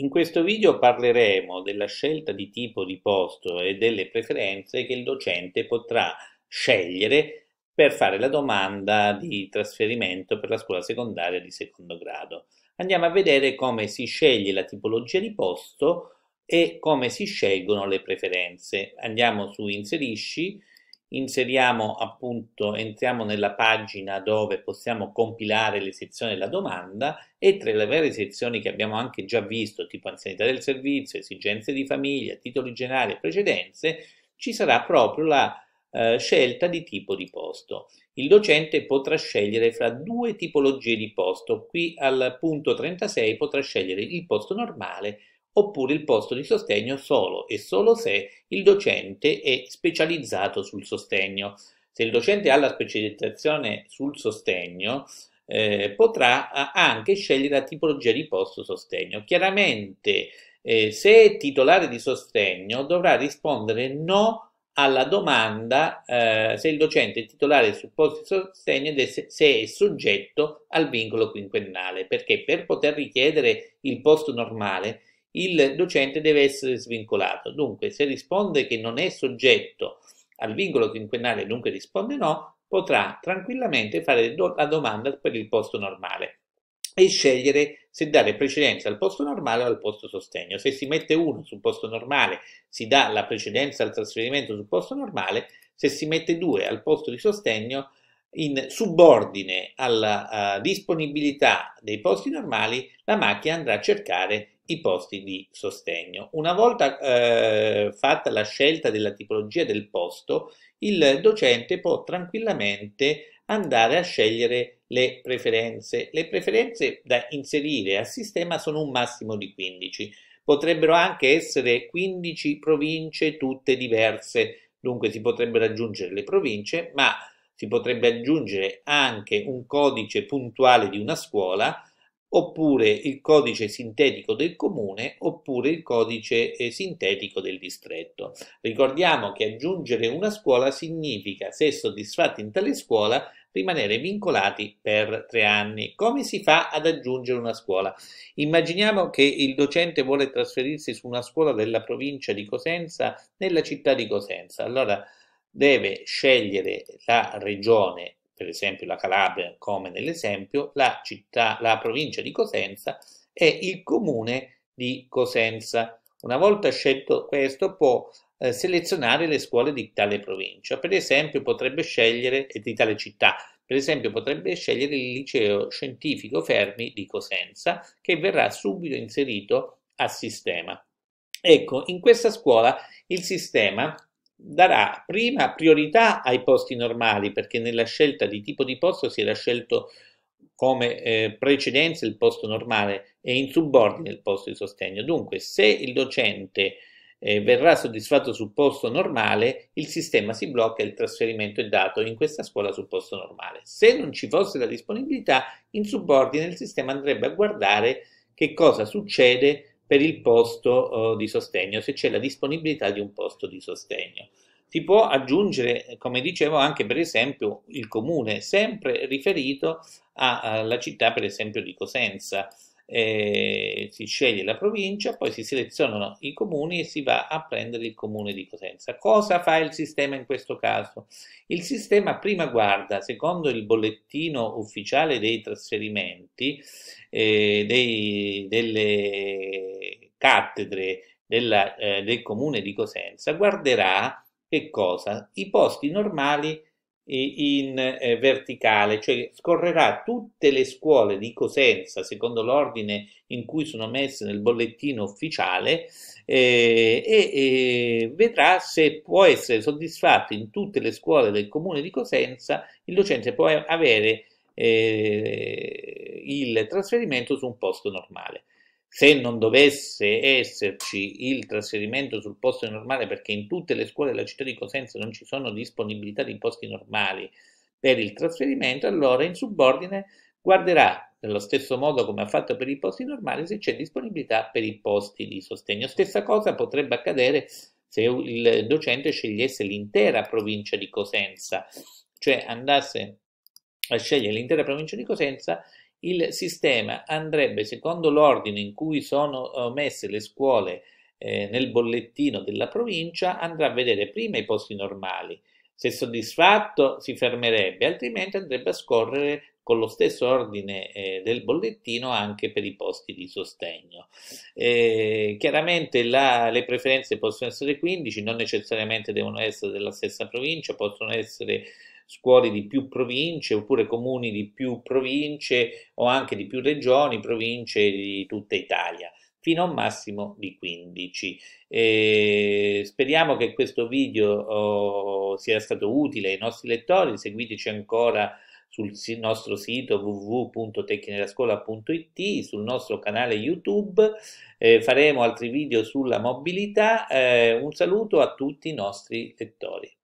In questo video parleremo della scelta di tipo di posto e delle preferenze che il docente potrà scegliere per fare la domanda di trasferimento per la scuola secondaria di secondo grado. Andiamo a vedere come si sceglie la tipologia di posto e come si scelgono le preferenze. Andiamo su Inserisci inseriamo appunto, entriamo nella pagina dove possiamo compilare le sezioni della domanda e tra le varie sezioni che abbiamo anche già visto, tipo anzianità del servizio, esigenze di famiglia, titoli generali e precedenze, ci sarà proprio la eh, scelta di tipo di posto. Il docente potrà scegliere fra due tipologie di posto. Qui al punto 36 potrà scegliere il posto normale oppure il posto di sostegno solo e solo se il docente è specializzato sul sostegno. Se il docente ha la specializzazione sul sostegno, eh, potrà anche scegliere la tipologia di posto sostegno. Chiaramente, eh, se è titolare di sostegno, dovrà rispondere no alla domanda eh, se il docente è titolare sul posto di sostegno ed è, se è soggetto al vincolo quinquennale, perché per poter richiedere il posto normale il docente deve essere svincolato. Dunque, se risponde che non è soggetto al vincolo quinquennale, dunque risponde no, potrà tranquillamente fare la domanda per il posto normale e scegliere se dare precedenza al posto normale o al posto sostegno. Se si mette uno sul posto normale, si dà la precedenza al trasferimento sul posto normale, se si mette due al posto di sostegno, in subordine alla uh, disponibilità dei posti normali, la macchina andrà a cercare i posti di sostegno. Una volta eh, fatta la scelta della tipologia del posto, il docente può tranquillamente andare a scegliere le preferenze. Le preferenze da inserire a sistema sono un massimo di 15. Potrebbero anche essere 15 province tutte diverse, dunque si potrebbero aggiungere le province, ma si potrebbe aggiungere anche un codice puntuale di una scuola oppure il codice sintetico del comune oppure il codice eh, sintetico del distretto. Ricordiamo che aggiungere una scuola significa, se soddisfatti in tale scuola, rimanere vincolati per tre anni. Come si fa ad aggiungere una scuola? Immaginiamo che il docente vuole trasferirsi su una scuola della provincia di Cosenza nella città di Cosenza. Allora deve scegliere la regione per esempio la Calabria come nell'esempio, la, città, la provincia di Cosenza e il comune di Cosenza. Una volta scelto questo può eh, selezionare le scuole di tale provincia, per esempio potrebbe scegliere, e eh, di tale città, per esempio potrebbe scegliere il liceo scientifico Fermi di Cosenza che verrà subito inserito a sistema. Ecco, in questa scuola il sistema darà prima priorità ai posti normali perché nella scelta di tipo di posto si era scelto come eh, precedenza il posto normale e in subordine il posto di sostegno. Dunque, se il docente eh, verrà soddisfatto sul posto normale, il sistema si blocca e il trasferimento è dato in questa scuola sul posto normale. Se non ci fosse la disponibilità, in subordine il sistema andrebbe a guardare che cosa succede per il posto eh, di sostegno, se c'è la disponibilità di un posto di sostegno. Si può aggiungere, come dicevo, anche per esempio il comune, sempre riferito alla città per esempio di Cosenza, eh, si sceglie la provincia, poi si selezionano i comuni e si va a prendere il comune di Cosenza. Cosa fa il sistema in questo caso? Il sistema prima guarda, secondo il bollettino ufficiale dei trasferimenti, eh, dei, delle cattedre della, eh, del comune di Cosenza, guarderà che cosa? I posti normali in eh, verticale, cioè scorrerà tutte le scuole di Cosenza secondo l'ordine in cui sono messe nel bollettino ufficiale eh, e, e vedrà se può essere soddisfatto in tutte le scuole del comune di Cosenza il docente può avere eh, il trasferimento su un posto normale se non dovesse esserci il trasferimento sul posto normale, perché in tutte le scuole della città di Cosenza non ci sono disponibilità di posti normali per il trasferimento, allora in subordine guarderà nello stesso modo come ha fatto per i posti normali se c'è disponibilità per i posti di sostegno. Stessa cosa potrebbe accadere se il docente scegliesse l'intera provincia di Cosenza, cioè andasse a scegliere l'intera provincia di Cosenza il sistema andrebbe secondo l'ordine in cui sono eh, messe le scuole eh, nel bollettino della provincia, andrà a vedere prima i posti normali. Se soddisfatto si fermerebbe, altrimenti andrebbe a scorrere con lo stesso ordine eh, del bollettino anche per i posti di sostegno. Eh, chiaramente la, le preferenze possono essere 15, non necessariamente devono essere della stessa provincia, possono essere scuole di più province oppure comuni di più province o anche di più regioni, province di tutta Italia fino a un massimo di 15. Eh, speriamo che questo video oh, sia stato utile ai nostri lettori, seguiteci ancora sul nostro sito www.tecnilascuola.it, sul nostro canale YouTube, eh, faremo altri video sulla mobilità. Eh, un saluto a tutti i nostri lettori.